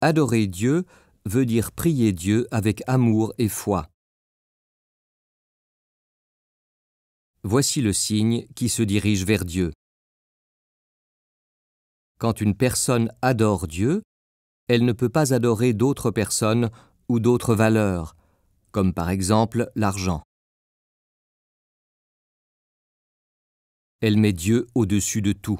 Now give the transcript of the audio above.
Adorer Dieu veut dire prier Dieu avec amour et foi. Voici le signe qui se dirige vers Dieu. Quand une personne adore Dieu, elle ne peut pas adorer d'autres personnes ou d'autres valeurs, comme par exemple l'argent. Elle met Dieu au-dessus de tout.